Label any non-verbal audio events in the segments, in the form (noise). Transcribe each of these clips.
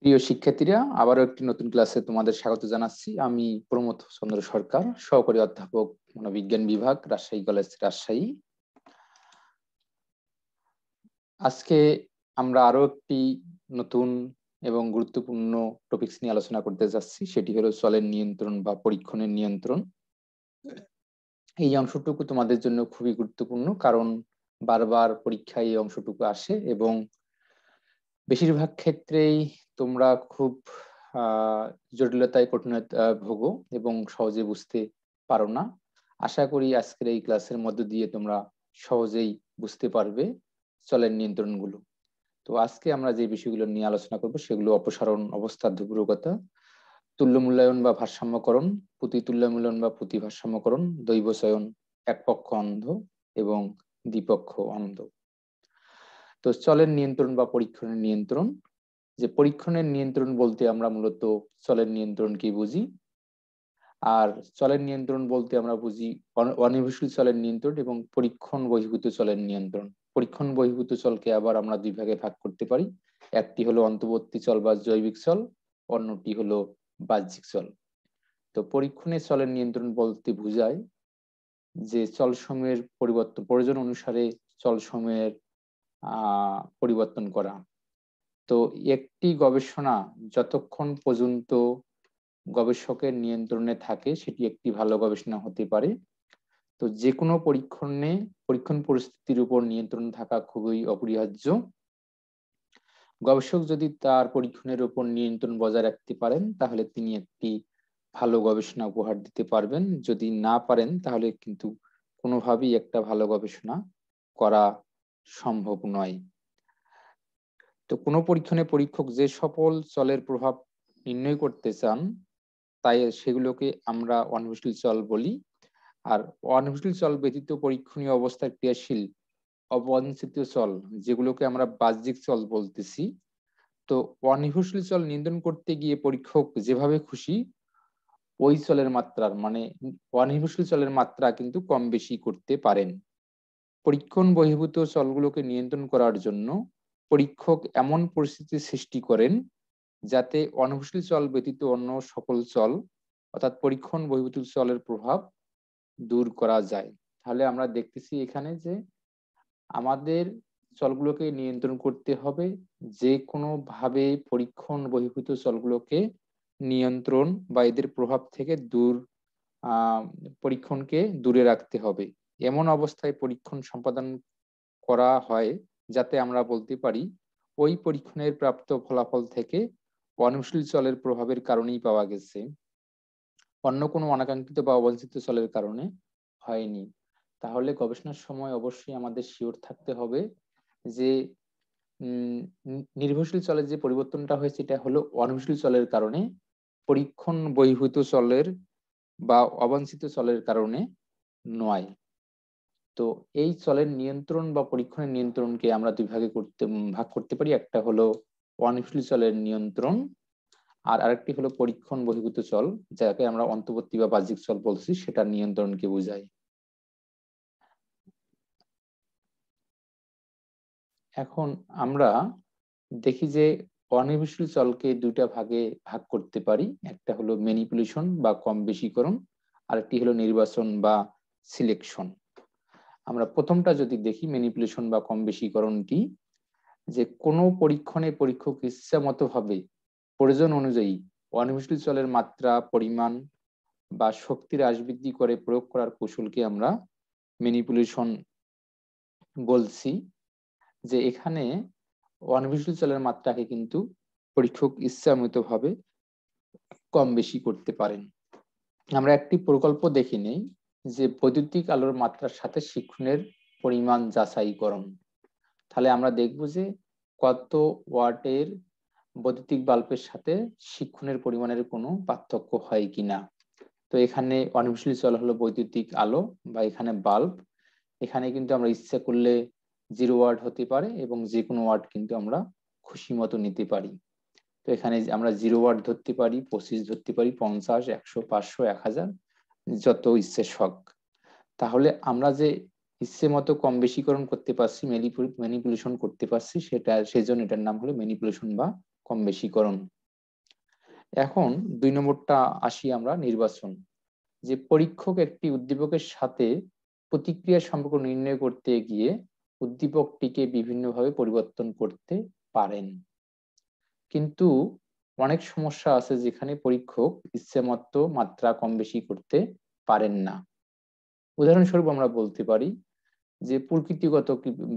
প্রিয় শিক্ষার্থীরা আবারও একটি নতুন ক্লাসে তোমাদের স্বাগত জানাচ্ছি আমি প্রমোদ চন্দ্র সরকার সহকারী অধ্যাপক মনোবিজ্ঞান বিভাগ রাজশাহী কলেজ রাজশাহী আজকে আমরা আরো একটি নতুন এবং গুরুত্বপূর্ণ টপিক নিয়ে আলোচনা করতে যাচ্ছি সেটি হলো চলের নিয়ন্ত্রণ বা পরীক্ষণের নিয়ন্ত্রণ এই অংশটুকু তোমাদের জন্য খুবই গুরুত্বপূর্ণ কারণ বারবার পরীক্ষায় এই অংশটুকু আসে এবং বেশিরভাগ ক্ষেত্রেই তোমরা খুব জটিলতায় কঠিনতা ভোগো এবং সহজে বুঝতে পারো না আশা করি আজকের এই ক্লাসের মধ্য দিয়ে তোমরা সহজেই বুঝতে পারবে চলের নিয়ন্ত্রণগুলো তো আজকে আমরা যে বিষয়গুলো নিয়ে আলোচনা করব সেগুলো অপসারণ অবস্থার দুপুরকতা তুল্য মূল্যায়ন বা ভারসাম্যকরণ পুঁতি তুল্য মূল্যায়ন বা প্রতি ভারসাম্যকরণ দৈবচয়ন একপক্ষ অন্ধ এবং দ্বিপক্ষ অন্ধ তো চলের নিয়ন্ত্রণ বা পরীক্ষণের নিয়ন্ত্রণ যে পরীক্ষণের নিয়ন্ত্রণ বলতে আমরা মূলত চলের নিয়ন্ত্রণকেই বুঝি আর চলের নিয়ন্ত্রণ বলতে আমরা বুঝি অনির্ভরশীল চলের নিয়ন্ত্রণ এবং পরীক্ষণ বহির্ভূত চলের নিয়ন্ত্রণ পরীক্ষণ বহির্ভূত চলকে আবার আমরা দুই ভাগে ভাগ করতে পারি একটি হলো অন্তর্বর্তী চল বা জৈবিক চল অন্যটি হলো বাহ্যিক চল তো পরীক্ষণের চলের নিয়ন্ত্রণ বলতে বোঝায় যে চল সময়ের পরিবর্তন প্রয়োজন অনুসারে চল সময়ের পরিবর্তন করা তো একটি গবেষণা যতক্ষণ পর্যন্ত গবেষকের নিয়ন্ত্রণে থাকে সেটি একটি ভালো গবেষণা হতে পারে তো যে কোনো পরীক্ষণে পরীক্ষণ পরিস্থিতির উপর নিয়ন্ত্রণ থাকা খুবই অপরিহার্য গবেষক যদি তার পরীক্ষণের উপর নিয়ন্ত্রণ বজায় রাখতে পারেন তাহলে তিনি একটি ভালো গবেষণা উপহার দিতে পারবেন যদি না পারেন তাহলে কিন্তু কোনোভাবেই একটা ভালো গবেষণা করা সম্ভব নয় তো কোনো পরীক্ষণে পরীক্ষক যে সকল চলের প্রভাব নির্ণয় করতে চান তাই সেগুলোকে আমরা অনভিষ্টিল চল বলি আর অনভিষ্টিল চল ব্যতীত পরীক্ষণীয় অবস্থার ক্রিয়াশীল অবঞ্চিত চল যেগুলোকে আমরা বাহ্যিক চল বলতেছি তো অনির্ভরশীল চল নিয়ন্ত্রণ করতে গিয়ে পরীক্ষক যেভাবে খুশি ওই চলের মাত্রার মানে অনির্ভরশীল চলের মাত্রা কিন্তু কম বেশি করতে পারেন পরীক্ষণ বহির্ভূত চলগুলোকে নিয়ন্ত্রণ করার জন্য পরীক্ষক এমন পরিস্থিতি সৃষ্টি করেন যাতে অনুভূশীল চল ব্যতীত অন্য সকল চল অর্থাৎ পরীক্ষণ বহির্ভূত চলের প্রভাব দূর করা যায় তাহলে আমরা দেখতেছি এখানে যে আমাদের চলগুলোকে নিয়ন্ত্রণ করতে হবে যে কোনোভাবে পরীক্ষণ বহির্ভূত চলগুলোকে নিয়ন্ত্রণ বা এদের প্রভাব থেকে দূর পরীক্ষণকে দূরে রাখতে হবে এমন অবস্থায় পরীক্ষণ সম্পাদন করা হয় যাতে আমরা বলতে পারি ওই পরীক্ষণের প্রাপ্ত ফলাফল থেকে অনুশীল চলের প্রভাবের কারণেই পাওয়া গেছে অন্য কোনো অনাকাঙ্ক্ষিত বা অবাঞ্ছিত চলের কারণে হয়নি তাহলে গবেষণার সময় অবশ্যই আমাদের শিওর থাকতে হবে যে নির্ভরশীল চলের যে পরিবর্তনটা হয়েছে এটা হলো অনুশীল চলের কারণে পরীক্ষণ বহির্ভূত চলের বা অবাঞ্ছিত চলের কারণে নয় তো এই চলের নিয়ন্ত্রণ বা পরীক্ষণের নিয়ন্ত্রণকে আমরা দুই ভাগে করতে ভাগ করতে পারি একটা হলো অনিশ্চিত চলের নিয়ন্ত্রণ আর আরেকটি হলো পরীক্ষণ বহির্ভূত চল যাকে আমরা অন্তর্বর্তী বা বাহ্যিক চল বলছি সেটা নিয়ন্ত্রণকে বোঝায় এখন আমরা দেখি যে অনির্ভরশীল চলকে দুইটা ভাগে ভাগ করতে পারি একটা হলো ম্যানিপুলেশন বা কম বেশিকরণ আরেকটি হলো নির্বাচন বা সিলেকশন আমরা প্রথমটা যদি দেখি ম্যানিপুলেশন বা কম বেশিকরণটি যে কোনো পরীক্ষণে পরীক্ষক ইচ্ছা হবে প্রয়োজন অনুযায়ী অনিমিষ্ট জলের মাত্রা পরিমাণ বা শক্তির বৃদ্ধি করে প্রয়োগ করার কৌশলকে আমরা ম্যানিপুলেশন বলছি যে এখানে অনিমিষ্ট চলের মাত্রাকে কিন্তু পরীক্ষক ভাবে কম বেশি করতে পারেন আমরা একটি প্রকল্প দেখে নেই যে বৈদ্যুতিক আলোর মাত্রার সাথে শিক্ষণের পরিমাণ যাচাইকরণ তাহলে আমরা দেখব যে কত ওয়াটের বৈদ্যুতিক বাল্বের সাথে শিক্ষণের পরিমাণের কোনো পার্থক্য হয় কিনা তো এখানে অনির্ভরশীল চল হলো বৈদ্যুতিক আলো বা এখানে বাল্ব এখানে কিন্তু আমরা ইচ্ছা করলে জিরো ওয়াট হতে পারে এবং যে কোনো ওয়াট কিন্তু আমরা খুশি মতো নিতে পারি তো এখানে আমরা জিরো ওয়াট ধরতে পারি পঁচিশ ধরতে পারি পঞ্চাশ একশো পাঁচশো এক হাজার যত ইচ্ছে শখ তাহলে আমরা যে ইচ্ছে মতো কম বেশিকরণ করতে পারছি ম্যানিপুলেশন করতে পারছি সেটা সেজন্য এটার নাম হলো ম্যানিপুলেশন বা কম বেশিকরণ এখন দুই নম্বরটা আসি আমরা নির্বাচন যে পরীক্ষক একটি উদ্দীপকের সাথে প্রতিক্রিয়া সম্পর্ক নির্ণয় করতে গিয়ে উদ্দীপকটিকে বিভিন্নভাবে পরিবর্তন করতে পারেন কিন্তু অনেক সমস্যা আছে যেখানে পরীক্ষক ইচ্ছেমত মাত্রা কম বেশি করতে পারেন না উদাহরণস্বরূপ আমরা বলতে পারি যে প্রকৃতিগত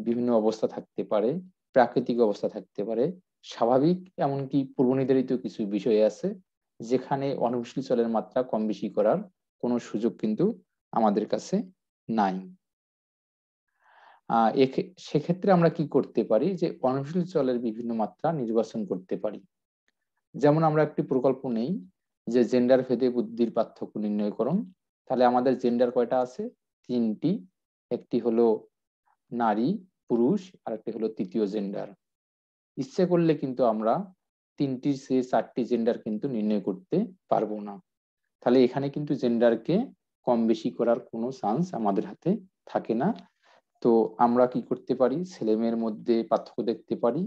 বিভিন্ন অবস্থা থাকতে পারে প্রাকৃতিক অবস্থা থাকতে পারে স্বাভাবিক এমনকি পূর্ব নির্ধারিত কিছু বিষয় আছে যেখানে অনুশীল চলের মাত্রা কম বেশি করার কোনো সুযোগ কিন্তু আমাদের কাছে নাই আহ সেক্ষেত্রে আমরা কি করতে পারি যে অনুশীল চলের বিভিন্ন মাত্রা নির্বাচন করতে পারি যেমন আমরা একটি প্রকল্প নেই যে জেন্ডার ভেদে বুদ্ধির পার্থক্য নির্ণয়করণ তাহলে আমাদের জেন্ডার কয়টা আছে তিনটি একটি হলো নারী পুরুষ আর একটি হলো তৃতীয় জেন্ডার ইচ্ছে করলে কিন্তু আমরা তিনটি সে চারটি জেন্ডার কিন্তু নির্ণয় করতে পারবো না তাহলে এখানে কিন্তু জেন্ডারকে কম বেশি করার কোনো চান্স আমাদের হাতে থাকে না তো আমরা কি করতে পারি ছেলে মেয়ের মধ্যে পার্থক্য দেখতে পারি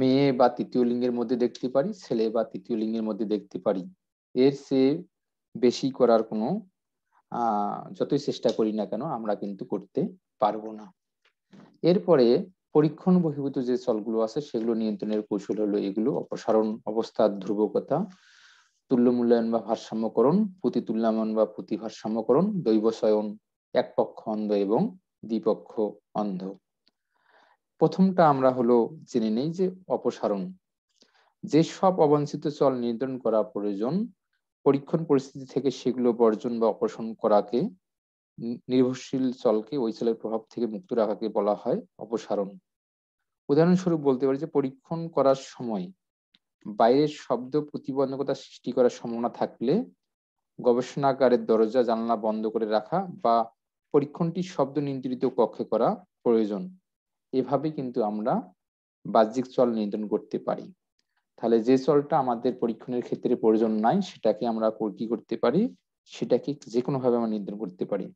মেয়ে বা তৃতীয় লিঙ্গের মধ্যে দেখতে পারি ছেলে বা তৃতীয় লিঙ্গের মধ্যে দেখতে পারি এর চেয়ে বেশি করার কোনো যতই চেষ্টা করি না কেন আমরা কিন্তু করতে পারবো না এরপরে পরীক্ষণ বহির্ভূত যে চলগুলো আছে সেগুলো নিয়ন্ত্রণের কৌশল হলো এগুলো অপসারণ অবস্থার ধ্রুবকতা তুল্য মূল্যায়ন বা ভারসাম্যকরণ প্রতি তুল্যায়ন বা প্রতি ভারসাম্যকরণ দৈব এক পক্ষ অন্ধ এবং দ্বিপক্ষ অন্ধ প্রথমটা আমরা হলো জেনে নেই যে অপসারণ যেসব অবাঞ্ছিত চল নিয়ন্ত্রণ করা প্রয়োজন পরীক্ষণ পরিস্থিতি থেকে সেগুলো বর্জন বা অপসারণ করাকে নির্ভরশীল চলকে ওই চলের প্রভাব থেকে মুক্ত রাখাকে বলা হয় অপসারণ উদাহরণস্বরূপ বলতে পারি যে পরীক্ষণ করার সময় বাইরের শব্দ প্রতিবন্ধকতা সৃষ্টি করার সম্ভাবনা থাকলে গবেষণাগারের দরজা জানলা বন্ধ করে রাখা বা পরীক্ষণটি শব্দ নিয়ন্ত্রিত কক্ষে করা প্রয়োজন এভাবে কিন্তু আমরা বাহ্যিক চল নিয়ন্ত্রণ করতে পারি তাহলে যে চলটা আমাদের পরীক্ষণের ক্ষেত্রে প্রয়োজন নাই সেটাকে আমরা কি করতে পারি সেটাকে যে ভাবে আমরা নিয়ন্ত্রণ করতে পারি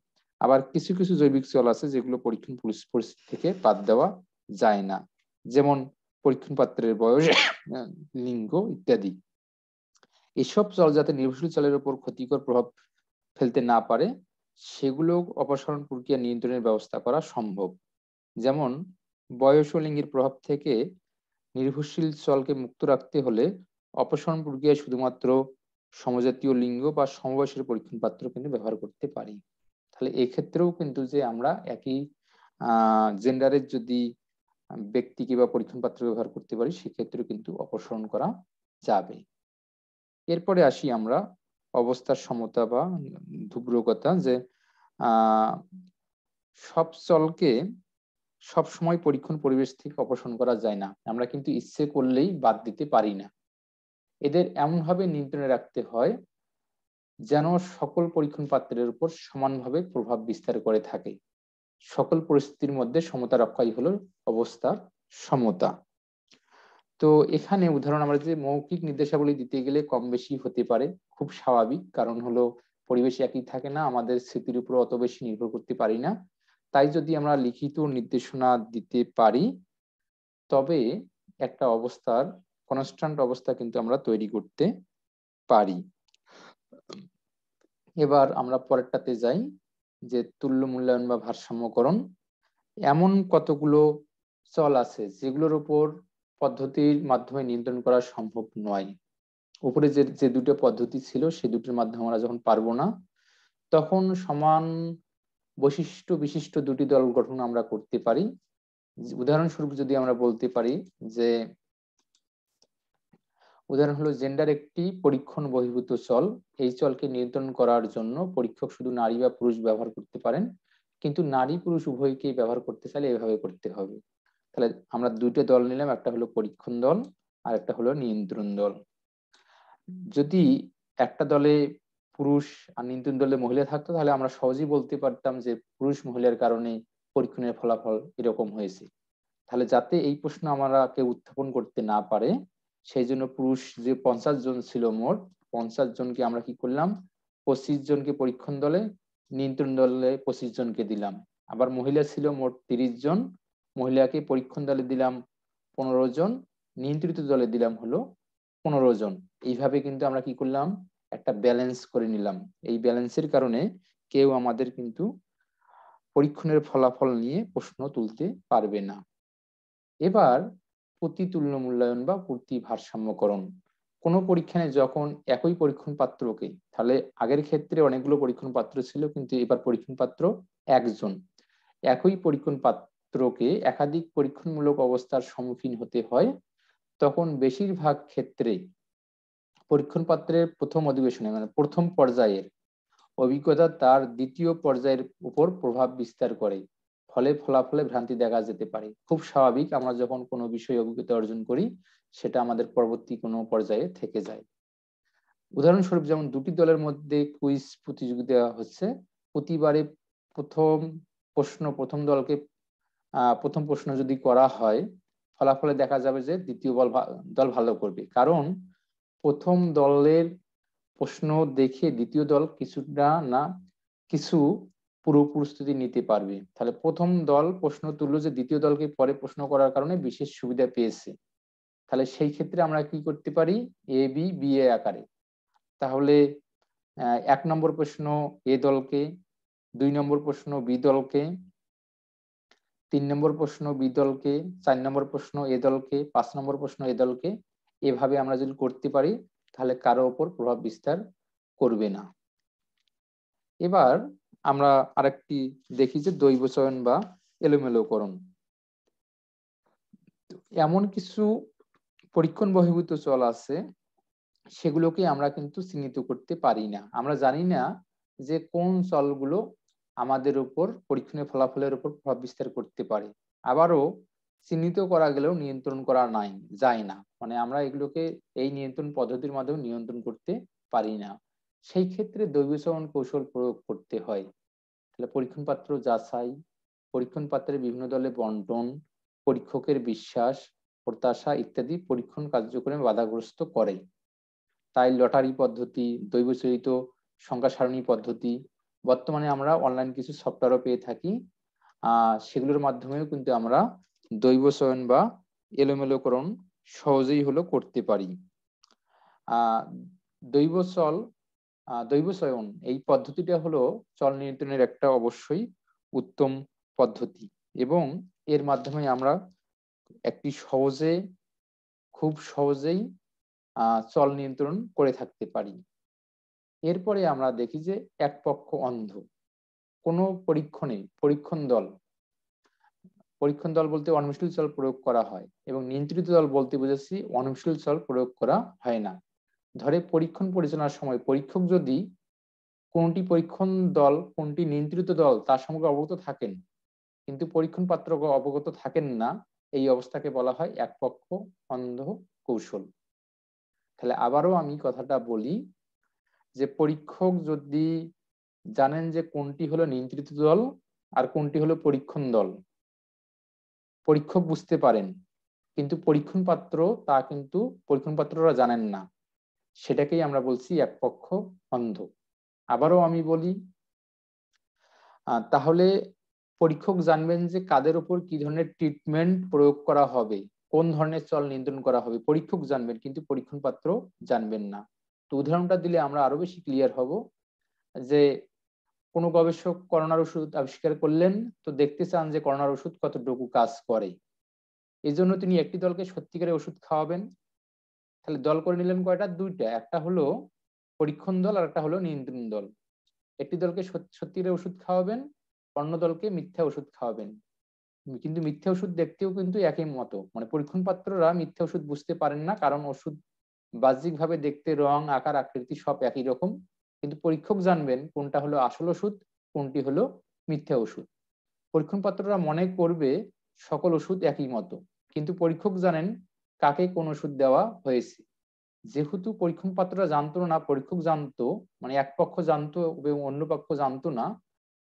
আবার কিছু কিছু জৈবিক চল আছে যেগুলো পরীক্ষণ পরিস্থিতি থেকে বাদ দেওয়া যায় না যেমন পরীক্ষণ পাত্রের বয়স (coughs) লিঙ্গ ইত্যাদি এসব চল যাতে নির্ভরশীল চলের উপর ক্ষতিকর প্রভাব ফেলতে না পারে সেগুলো অপসারণ প্রক্রিয়া নিয়ন্ত্রণের ব্যবস্থা করা সম্ভব যেমন বয়স ও লিঙ্গের প্রভাব থেকে নির্ভরশীল চলকে মুক্ত রাখতে হলে অপসারণ প্রক্রিয়ায় শুধুমাত্র সমজাতীয় লিঙ্গ বা সমবয়সের পরীক্ষণ পাত্র কিন্তু ব্যবহার করতে পারি তাহলে এক্ষেত্রেও কিন্তু যে আমরা একই জেন্ডারের যদি ব্যক্তিকে বা পরীক্ষণ পাত্র ব্যবহার করতে পারি সেক্ষেত্রে কিন্তু অপসারণ করা যাবে এরপরে আসি আমরা অবস্থার সমতা বা ধুব্রকতা যে সব চলকে সব সময় পরীক্ষণ পরিবেশ থেকে অপসারণ করা যায় না আমরা কিন্তু ইচ্ছে করলেই বাদ দিতে পারি না এদের এমনভাবে নিয়ন্ত্রণে রাখতে হয় যেন সকল পরীক্ষণ পাত্রের উপর সমানভাবে প্রভাব বিস্তার করে থাকে সকল পরিস্থিতির মধ্যে সমতা রক্ষাই হলো অবস্থার সমতা তো এখানে উদাহরণ আমরা যে মৌখিক নির্দেশাবলী দিতে গেলে কম বেশি হতে পারে খুব স্বাভাবিক কারণ হলো পরিবেশ একই থাকে না আমাদের স্মৃতির উপর অত বেশি নির্ভর করতে পারি না তাই যদি আমরা লিখিত নির্দেশনা দিতে পারি তবে একটা অবস্থার কনস্ট্যান্ট অবস্থা কিন্তু আমরা তৈরি করতে পারি এবার আমরা পরেরটাতে যাই যে তুল্য মূল্যায়ন বা ভারসাম্যকরণ এমন কতগুলো চল আছে যেগুলোর উপর পদ্ধতির মাধ্যমে নিয়ন্ত্রণ করা সম্ভব নয় উপরে যে যে দুটো পদ্ধতি ছিল সে দুটোর মাধ্যমে আমরা যখন পারবো না তখন সমান বৈশিষ্ট্য বিশিষ্ট দুটি দল গঠন আমরা করতে পারি উদাহরণস্বরূপ যদি আমরা বলতে পারি যে উদাহরণ হলো জেন্ডার একটি পরীক্ষণ বহির্ভূত চল এই চলকে নিয়ন্ত্রণ করার জন্য পরীক্ষক শুধু নারী বা পুরুষ ব্যবহার করতে পারেন কিন্তু নারী পুরুষ উভয়কেই ব্যবহার করতে চাইলে এভাবে করতে হবে তাহলে আমরা দুটো দল নিলাম একটা হলো পরীক্ষণ দল আর একটা হলো নিয়ন্ত্রণ দল যদি একটা দলে পুরুষ আর নিয়ন্ত্রণ দলে মহিলা থাকতো তাহলে আমরা সহজেই বলতে পারতাম যে পুরুষ মহিলার কারণে পরীক্ষণের ফলাফল এরকম হয়েছে তাহলে যাতে এই প্রশ্ন আমরা কেউ উত্থাপন করতে না পারে সেই জন্য পুরুষ যে পঞ্চাশ জন ছিল মোট পঞ্চাশ জনকে আমরা কি করলাম পঁচিশ জনকে পরীক্ষণ দলে নিয়ন্ত্রণ দলে পঁচিশ জনকে দিলাম আবার মহিলা ছিল মোট তিরিশ জন মহিলাকে পরীক্ষণ দলে দিলাম পনেরো জন নিয়ন্ত্রিত দলে দিলাম হলো পনেরো জন এইভাবে কিন্তু আমরা কি করলাম একটা ব্যালেন্স করে নিলাম এই ব্যালেন্সের কারণে কেউ আমাদের কিন্তু পরীক্ষণের ফলাফল নিয়ে প্রশ্ন তুলতে পারবে না এবার প্রতিতুল্য মূল্যায়ন বা প্রতি ভারসাম্যকরণ কোনো পরীক্ষায় যখন একই পরীক্ষণ পাত্রকে তাহলে আগের ক্ষেত্রে অনেকগুলো পরীক্ষণ পাত্র ছিল কিন্তু এবার পরীক্ষণ পাত্র একজন একই পরীক্ষণ পাত্রকে একাধিক পরীক্ষণমূলক অবস্থার সম্মুখীন হতে হয় তখন বেশিরভাগ ক্ষেত্রে পরীক্ষণ পাত্রের প্রথম অধিবেশনে মানে প্রথম পর্যায়ের অভিজ্ঞতা তার দ্বিতীয় পর্যায়ের উপর প্রভাব বিস্তার করে ফলে ফলাফলে ভ্রান্তি দেখা যেতে পারে খুব স্বাভাবিক আমরা যখন কোনো বিষয়ে অভিজ্ঞতা অর্জন করি সেটা আমাদের পরবর্তী কোনো পর্যায়ে থেকে যায় উদাহরণস্বরূপ যেমন দুটি দলের মধ্যে কুইজ প্রতিযোগিতা হচ্ছে প্রতিবারে প্রথম প্রশ্ন প্রথম দলকে প্রথম প্রশ্ন যদি করা হয় ফলাফলে দেখা যাবে যে দ্বিতীয় বল দল ভালো করবে কারণ প্রথম দলের প্রশ্ন দেখে দ্বিতীয় দল কিছুটা না কিছু পুরো প্রস্তুতি নিতে পারবে তাহলে প্রথম দল প্রশ্ন তুললো যে দ্বিতীয় দলকে পরে প্রশ্ন করার কারণে বিশেষ সুবিধা পেয়েছে তাহলে সেই ক্ষেত্রে আমরা কি করতে পারি এ বি বি এ আকারে তাহলে এক নম্বর প্রশ্ন এ দলকে দুই নম্বর প্রশ্ন বি দলকে তিন নম্বর প্রশ্ন বি দলকে চার নম্বর প্রশ্ন এ দলকে পাঁচ নম্বর প্রশ্ন এ দলকে এভাবে আমরা যদি করতে পারি তাহলে কারো ওপর প্রভাব বিস্তার করবে না এবার আমরা আরেকটি দেখি যে দৈব চয়ন বা এলোমেলোকরণ এমন কিছু পরীক্ষণ বহির্ভূত চল আছে সেগুলোকে আমরা কিন্তু চিহ্নিত করতে পারি না আমরা জানি না যে কোন চলগুলো আমাদের উপর পরীক্ষণের ফলাফলের উপর প্রভাব বিস্তার করতে পারে আবারও চিহ্নিত করা গেলেও নিয়ন্ত্রণ করা নাই যায় না মানে আমরা এগুলোকে এই নিয়ন্ত্রণ পদ্ধতির মাধ্যমে নিয়ন্ত্রণ করতে পারি না সেই ক্ষেত্রে দৈবচরণ কৌশল প্রয়োগ করতে হয় তাহলে পরীক্ষণ পাত্র যাচাই পরীক্ষণ পাত্রের বিভিন্ন দলে বন্টন পরীক্ষকের বিশ্বাস প্রত্যাশা ইত্যাদি পরীক্ষণ কার্যক্রমে বাধাগ্রস্ত করে তাই লটারি পদ্ধতি দৈবচরিত সংখ্যা সারণী পদ্ধতি বর্তমানে আমরা অনলাইন কিছু সফটওয়্যারও পেয়ে থাকি আহ সেগুলোর মাধ্যমেও কিন্তু আমরা দৈব চয়ন বা এলোমেলোকরণ সহজেই হলো করতে পারি দৈব চল দৈব চয়ন এই পদ্ধতিটা হলো চল নিয়ন্ত্রণের একটা অবশ্যই উত্তম পদ্ধতি এবং এর মাধ্যমে আমরা একটি সহজে খুব সহজেই চল নিয়ন্ত্রণ করে থাকতে পারি এরপরে আমরা দেখি যে এক পক্ষ অন্ধ কোনো পরীক্ষণে পরীক্ষণ দল পরীক্ষণ দল বলতে অনমিশীল চল প্রয়োগ করা হয় এবং নিয়ন্ত্রিত দল বলতে বুঝেছি অনমিশীল চল প্রয়োগ করা হয় না ধরে পরীক্ষণ পরিচালনার সময় পরীক্ষক যদি কোনটি পরীক্ষণ দল কোনটি নিয়ন্ত্রিত দল তার সঙ্গে অবগত থাকেন কিন্তু পরীক্ষণ পাত্র অবগত থাকেন না এই অবস্থাকে বলা হয় একপক্ষ অন্ধ কৌশল তাহলে আবারও আমি কথাটা বলি যে পরীক্ষক যদি জানেন যে কোনটি হলো নিয়ন্ত্রিত দল আর কোনটি হলো পরীক্ষণ দল পরীক্ষক বুঝতে পারেন কিন্তু পরীক্ষণ পাত্র তা কিন্তু পরীক্ষণ পাত্ররা জানেন না সেটাকেই আমরা বলছি এক পক্ষ অন্ধ আবারও আমি বলি তাহলে পরীক্ষক জানবেন যে কাদের ওপর কি ধরনের ট্রিটমেন্ট প্রয়োগ করা হবে কোন ধরনের চল নিয়ন্ত্রণ করা হবে পরীক্ষক জানবেন কিন্তু পরীক্ষণ পাত্র জানবেন না তো উদাহরণটা দিলে আমরা আরো বেশি ক্লিয়ার হব যে কোনো গবেষক করোনার ওষুধ আবিষ্কার করলেন তো দেখতে চান যে করোনার ওষুধ কতটুকু কাজ করে এই জন্য তিনি একটি দলকে সত্যিকারের ওষুধ খাওয়াবেন তাহলে দল করে নিলেন কয়টা দুইটা একটা হলো পরীক্ষণ দল আর একটা হলো নিয়ন্ত্রণ দল একটি দলকে সত্যিকারের ওষুধ খাওয়াবেন অন্য দলকে মিথ্যা ওষুধ খাওয়াবেন কিন্তু মিথ্যা ওষুধ দেখতেও কিন্তু একই মতো মানে পরীক্ষণ পাত্ররা মিথ্যা ওষুধ বুঝতে পারেন না কারণ ওষুধ বাহ্যিকভাবে দেখতে রং আকার আকৃতি সব একই রকম কিন্তু পরীক্ষক জানবেন কোনটা হলো আসল ওষুধ কোনটি হলো মিথ্যা ওষুধ পরীক্ষণ পাত্ররা মনে করবে সকল ওষুধ একই মতো কিন্তু পরীক্ষক জানেন কাকে কোন ওষুধ দেওয়া হয়েছে যেহেতু পরীক্ষণ পাত্ররা জানতো না পরীক্ষক জানতো মানে এক পক্ষ জানতো এবং অন্য পক্ষ জানতো না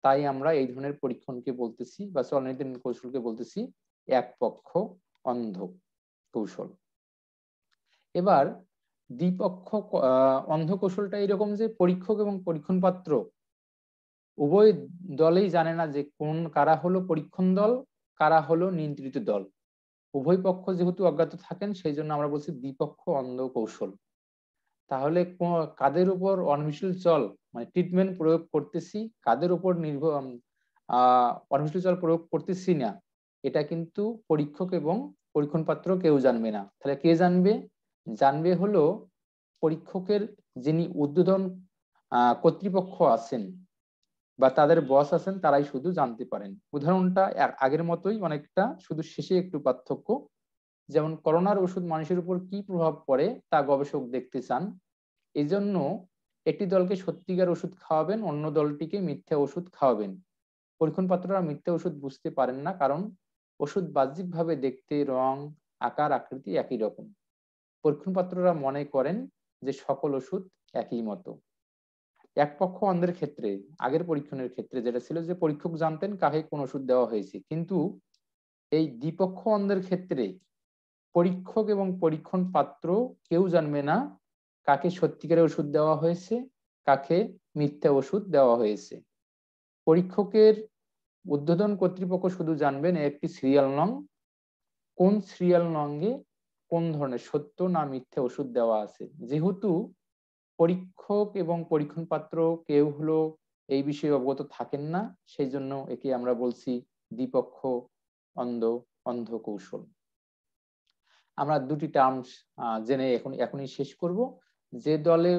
তাই আমরা এই ধরনের পরীক্ষণকে বলতেছি বা চলনীতি কৌশলকে বলতেছি এক পক্ষ অন্ধ কৌশল এবার দ্বিপক্ষ অন্ধকৌশলটা এরকম যে পরীক্ষক এবং পরীক্ষণ পাত্র উভয় দলেই জানে না যে কোন কারা হলো পরীক্ষণ দল কারা হলো নিয়ন্ত্রিত দল উভয় পক্ষ যেহেতু অজ্ঞাত থাকেন সেই জন্য আমরা বলছি দ্বিপক্ষ অন্ধ কৌশল তাহলে কাদের উপর অনমিশিল চল মানে ট্রিটমেন্ট প্রয়োগ করতেছি কাদের উপর নির্ভর অনমিশিল চল প্রয়োগ করতেছি না এটা কিন্তু পরীক্ষক এবং পরীক্ষণ পাত্র কেউ জানবে না তাহলে কে জানবে জানবে হলো পরীক্ষকের যিনি উদ্বোধন কর্তৃপক্ষ আছেন বা তাদের বস আছেন তারাই শুধু জানতে পারেন উদাহরণটা আগের মতোই অনেকটা শুধু শেষে একটু পার্থক্য যেমন করোনার ওষুধ মানুষের উপর কি প্রভাব পড়ে তা গবেষক দেখতে চান এই জন্য একটি দলকে সত্যিকার ওষুধ খাওয়াবেন অন্য দলটিকে মিথ্যা ওষুধ খাওয়াবেন পরীক্ষণ পাত্ররা মিথ্যা ওষুধ বুঝতে পারেন না কারণ ওষুধ বাহ্যিকভাবে দেখতে রং আকার আকৃতি একই রকম পরীক্ষণপাত্ররা মনে করেন যে সকল ওষুধ একই মতো এক পক্ষ অন্ধের ক্ষেত্রে আগের পরীক্ষণের ক্ষেত্রে যেটা ছিল যে পরীক্ষক জানতেন কাকে কোন ওষুধ দেওয়া হয়েছে কিন্তু এই দ্বিপক্ষ অন্ধের ক্ষেত্রে পরীক্ষক এবং পরীক্ষণ পাত্র কেউ জানবে না কাকে সত্যিকারের ওষুধ দেওয়া হয়েছে কাকে মিথ্যা ওষুধ দেওয়া হয়েছে পরীক্ষকের উদ্বোধন কর্তৃপক্ষ শুধু জানবেন একটি সিরিয়াল নং কোন সিরিয়াল নঙ্গে কোন ধরনের সত্য না মিথ্যে ওষুধ দেওয়া আছে যেহেতু পরীক্ষক এবং পরীক্ষণ পাত্র কেউ হলো এই বিষয়ে অবগত থাকেন না সেই জন্য একে আমরা বলছি দ্বিপক্ষ অন্ধ অন্ধ কৌশল আমরা দুটি টার্মস জেনে এখন এখনই শেষ করব যে দলে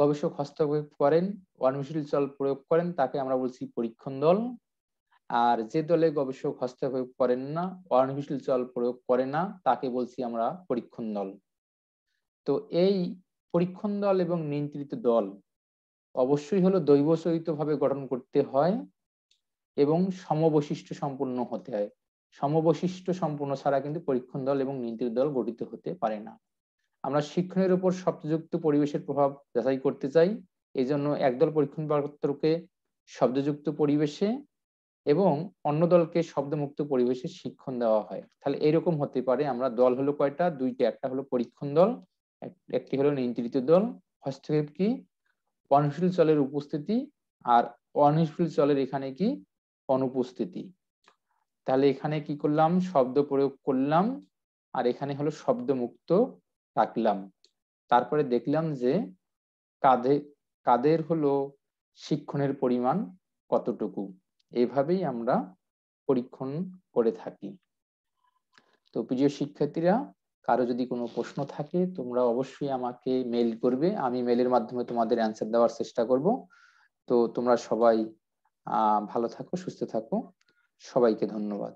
গবেষক হস্তক্ষেপ করেন অনমিশীল চল প্রয়োগ করেন তাকে আমরা বলছি পরীক্ষণ দল আর যে দলে গবেষক হস্তক্ষেপ করেন না অনির্ভরশীল চল প্রয়োগ করে না তাকে বলছি আমরা পরীক্ষণ দল তো এই পরীক্ষণ দল এবং নিয়ন্ত্রিত দল অবশ্যই হলো ভাবে গঠন করতে হয় এবং সমবৈশিষ্ট্য সম্পূর্ণ হতে হয় সমবৈশিষ্ট্য সম্পূর্ণ ছাড়া কিন্তু পরীক্ষণ দল এবং নিয়ন্ত্রিত দল গঠিত হতে পারে না আমরা শিক্ষণের উপর শব্দযুক্ত পরিবেশের প্রভাব যাচাই করতে চাই এই জন্য একদল পরীক্ষণ পাত্রকে শব্দযুক্ত পরিবেশে এবং অন্য দলকে শব্দমুক্ত পরিবেশে শিক্ষণ দেওয়া হয় তাহলে এরকম হতে পারে আমরা দল হলো কয়টা দুইটা একটা হলো পরীক্ষণ দল একটি হলো নিয়ন্ত্রিত দল হস্তক্ষেপ কি অনুশীল চলের উপস্থিতি আর অনুশীল চলের এখানে কি অনুপস্থিতি তাহলে এখানে কি করলাম শব্দ প্রয়োগ করলাম আর এখানে হলো শব্দমুক্ত রাখলাম তারপরে দেখলাম যে কাঁধে কাদের হলো শিক্ষণের পরিমাণ কতটুকু এভাবেই আমরা পরীক্ষণ করে থাকি তো প্রিয় শিক্ষার্থীরা কারো যদি কোনো প্রশ্ন থাকে তোমরা অবশ্যই আমাকে মেল করবে আমি মেলের মাধ্যমে তোমাদের অ্যান্সার দেওয়ার চেষ্টা করব তো তোমরা সবাই ভালো থাকো সুস্থ থাকো সবাইকে ধন্যবাদ